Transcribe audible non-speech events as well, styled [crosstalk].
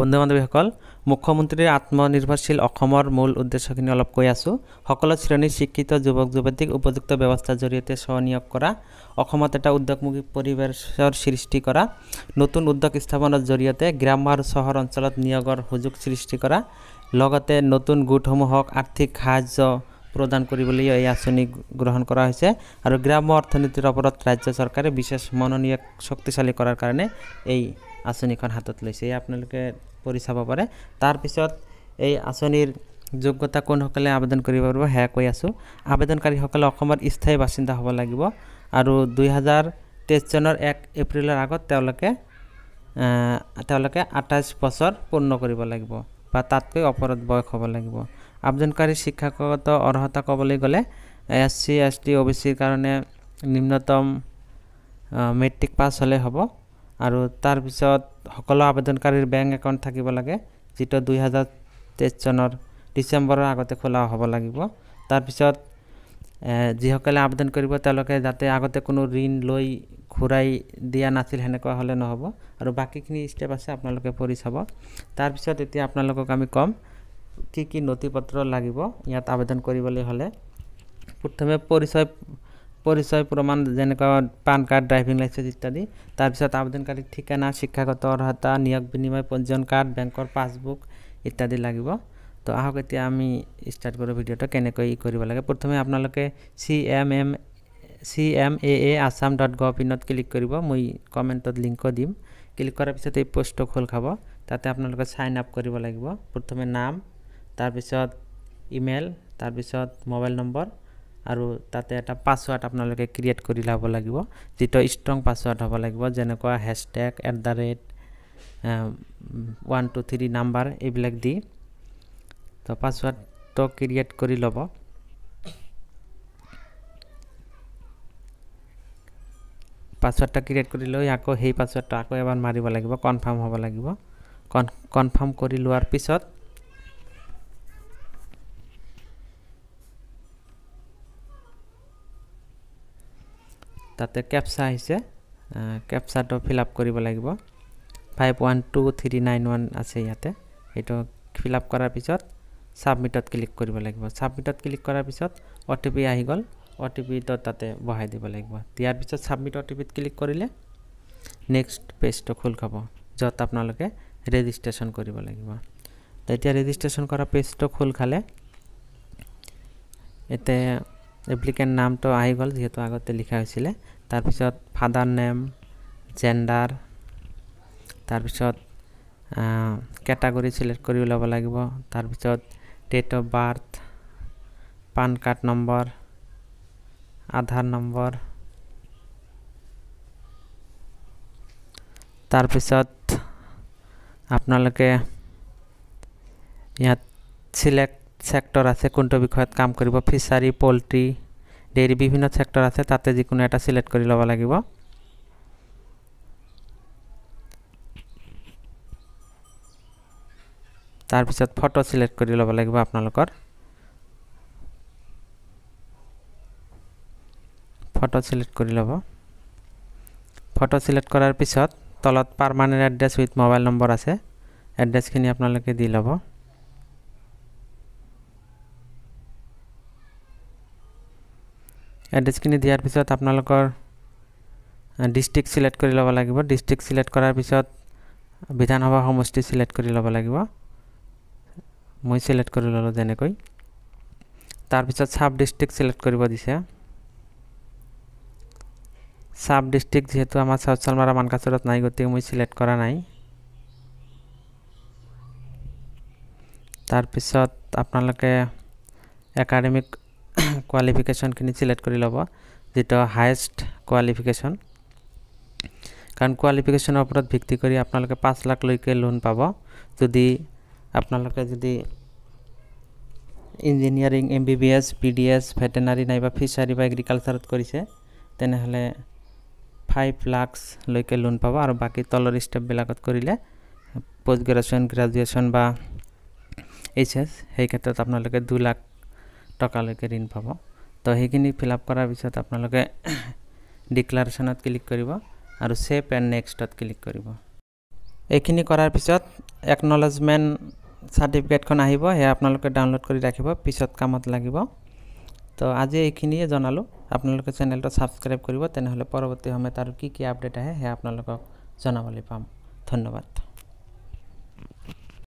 বন্ধু বান্ধৱীসকল মুখ্যমন্ত্ৰীৰ আত্মনিৰ্ভৰশীল অসমৰ মূল উদ্দেশ্যখিনি অলপ কৈ আছোঁ সকলো শ্ৰেণীৰ শিক্ষিত যুৱক যুৱতীক উপযুক্ত ব্যৱস্থাৰ জৰিয়তে স্বনিয়োগ কৰা অসমত এটা উদ্যোগমুখী পৰিৱেশৰ সৃষ্টি কৰা নতুন উদ্যোগ স্থাপনৰ জৰিয়তে গ্ৰাম্য আৰু চহৰ অঞ্চলত নিয়োগৰ সুযোগ সৃষ্টি কৰা লগতে নতুন গোটসমূহক আৰ্থিক সাহাৰ্য প্ৰদান কৰিবলৈ এই আঁচনি গ্ৰহণ কৰা হৈছে আৰু গ্ৰাম্য অৰ্থনীতিৰ ওপৰত ৰাজ্য চৰকাৰে বিশেষ মনোনীয় শক্তিশালী কৰাৰ কাৰণে এই আঁচনিখন হাতত লৈছে এই আপোনালোকে কৰি চাব পাৰে তাৰপিছত এই আঁচনিৰ যোগ্যতা কোনসকলে আবেদন কৰিব পাৰিব সেয়া কৈ আছোঁ আবেদনকাৰীসকলে অসমৰ স্থায়ী বাসিন্দা হ'ব লাগিব আৰু দুহেজাৰ তেইছ চনৰ এক এপ্ৰিলৰ আগত তেওঁলোকে তেওঁলোকে আঠাইছ বছৰ পূৰ্ণ কৰিব লাগিব বা তাতকৈ অপৰাধ বয়স হ'ব লাগিব আবেদনকাৰী শিক্ষাগত অৰ্হতা ক'বলৈ গ'লে S C S T O' B চিৰ কাৰণে নিম্নতম মেট্ৰিক পাছ হ'লে হ'ব আৰু তাৰপিছত সকলো আবেদনকাৰীৰ বেংক একাউণ্ট থাকিব লাগে যিটো দুই হাজাৰ তেইছ চনৰ ডিচেম্বৰৰ আগতে খোলা হ'ব লাগিব তাৰপিছত যিসকলে আবেদন কৰিব তেওঁলোকে যাতে আগতে কোনো ঋণ লৈ ঘূৰাই দিয়া নাছিল সেনেকুৱা হ'লে নহ'ব আৰু বাকীখিনি ষ্টেপ আছে আপোনালোকে পঢ়ি চাব তাৰপিছত এতিয়া আপোনালোকক আমি ক'ম কি কি নথিপত্ৰ লাগিব ইয়াত আবেদন কৰিবলৈ হ'লে প্ৰথমে পৰিচয় পৰিচয় প্ৰমাণ যেনেকুৱা পান কাৰ্ড ড্ৰাইভিং লাইচেঞ্চ ইত্যাদি তাৰপিছত আবেদনকাৰীৰ ঠিকনা শিক্ষাগত অৰ্হতা নিয়োগ বিনিময় পঞ্জীয়ন কাৰ্ড বেংকৰ পাছবুক ইত্যাদি লাগিব তো আহক এতিয়া আমি ষ্টাৰ্ট কৰোঁ ভিডিঅ'টো কেনেকৈ কৰিব লাগে প্ৰথমে আপোনালোকে C M M C M A A Assam dot gov ইনত ক্লিক কৰিব মই কমেণ্টত লিংকো দিম ক্লিক কৰাৰ পিছত এই পষ্টটো খোল খাব তাতে আপোনালোকে চাইন আপ কৰিব লাগিব প্ৰথমে নাম তাৰপিছত ইমেইল তাৰপিছত মোবাইল নম্বৰ আৰু তাতে এটা পাছৱৰ্ড আপোনালোকে ক্ৰিয়েট কৰি ল'ব লাগিব যিটো ষ্ট্ৰং পাছৱৰ্ড হ'ব লাগিব যেনেকুৱা hashtag at the rate one two three number এইবিলাক দি তো পাছৱৰ্ডটো ক্ৰিয়েট কৰি ল'ব পাছৱৰ্ডটো ক্ৰিয়েট কৰি লৈ আকৌ সেই পাছৱৰ্ডটো আকৌ এবাৰ মাৰিব লাগিব কনফাৰ্ম হ'ব লাগিব কন কনফাৰ্ম কৰি লোৱাৰ পিছত তাতে কেপচা আহিছে কেপচাটো ফিল আপ কৰিব লাগিব five one two three nine one আছে ইয়াতে সেইটো ফিল আপ কৰাৰ পিছত ছাবমিটত ক্লিক কৰিব লাগিব ছাবমিটত ক্লিক কৰাৰ পিছত অ' টি পি আহি গ'ল অ' টি পিটো তাতে বহাই দিব লাগিব দিয়াৰ পিছত ছাবমিট অ' টি পিত ক্লিক কৰিলে নেক্সট পেজটো খোল খাব য'ত আপোনালোকে ৰেজিষ্ট্ৰেশ্যন কৰিব লাগিব এতিয়া ৰেজিষ্ট্ৰেশ্যন কৰা পেজটো খোল খালে এতিয়া এপ্লিকেণ্ট নামটো আহি গ'ল যিহেতু আগতে লিখা হৈছিলে তাৰপিছত ফাদাৰ নেম জেণ্ডাৰ তাৰপিছত কেটাগৰি ছিলেক্ট কৰি ল'ব লাগিব তাৰপিছত date of birth PAN card number Aadhaar number তাৰপিছত আপোনালোকে ইয়াত ছিলেক্ট চেক্টর আছে কোনটো বিষয়ত কাম করব ফিশারি পোলট্রি ডেয়ারি বিভিন্ন সেক্টর আছে তাতে যিকো একটা সিলেক্ট করে লব লাগিব তারপর ফটো সিলেক্ট করে লব লাগিব আপনার ফটো সিলেক্ট করে লব ফটো সিলেক্ট করার পিছত তলত permanent address with mobile number আছে এড্রেসখিনি আপনার দি লব এড্ৰেছখিনি দিয়াৰ পিছত আপোনালোকৰ ডিষ্ট্ৰিক্ট ছিলেক্ট কৰি ল'ব লাগিব ডিষ্ট্ৰিক্ট ছিলেক্ট কৰাৰ পিছত বিধানসভা সমষ্টি ছিলেক্ট কৰি ল'ব লাগিব মই ছিলেক্ট কৰি ল'লোঁ যেনেকৈ তাৰপিছত চাব ডিষ্ট্ৰিক্ট ছিলেক্ট কৰিব দিছে চাব ডিষ্ট্ৰিক্ট যিহেতু আমাৰ চাউথ চালমাৰা মানকাচৰত নাই গতিকে মই ছিলেক্ট কৰা নাই তাৰপিছত আপোনালোকে একাডেমিক কোৱালিফিকেশ্যনখিনি চিলেক্ট কৰি ল'ব যিটো হায়েষ্ট কোৱালিফিকেশ্যন কাৰণ কোৱালিফিকেশ্যনৰ ওপৰত ভিত্তি কৰি আপোনালোকে পাঁচ লাখলৈকে লোন পাব যদি আপোনালোকে যদি engineering M B B S B D S veterinary নাইবা ফিছাৰী বা এগ্ৰিকালচাৰত কৰিছে তেনেহ'লে ফাইভ লাখলৈকে লোন পাব আৰু বাকী তলৰ ষ্টেপবিলাকত কৰিলে পষ্ট গ্ৰেজুৱেশ্যন গ্ৰেজুৱেশ্যন বা এইচ এছ সেই ক্ষেত্ৰত আপোনালোকে দুই লাখ টকালৈকে ঋণ পাব তো সেইখিনি ফিল আপ কৰাৰ পিছত আপোনালোকে ডিক্লাৰেশ্যনত [coughs] ক্লিক কৰিব আৰু ছেভ এণ্ড নেক্সটত ক্লিক কৰিব এইখিনি কৰাৰ পিছত একনলেজমেণ্ট চাৰ্টিফিকেটখন আহিব সেয়া আপোনালোকে ডাউনলোড কৰি ৰাখিব পিছত কামত লাগিব তো আজি এইখিনিয়ে জনালোঁ আপোনালোকে চেনেলটো ছাবস্ক্ৰাইব কৰিব তেনেহ'লে পৰৱৰ্তী সময়ত আৰু কি কি আপডেট আহে সেয়া আপোনালোকক জনাবলৈ পাম ধন্যবাদ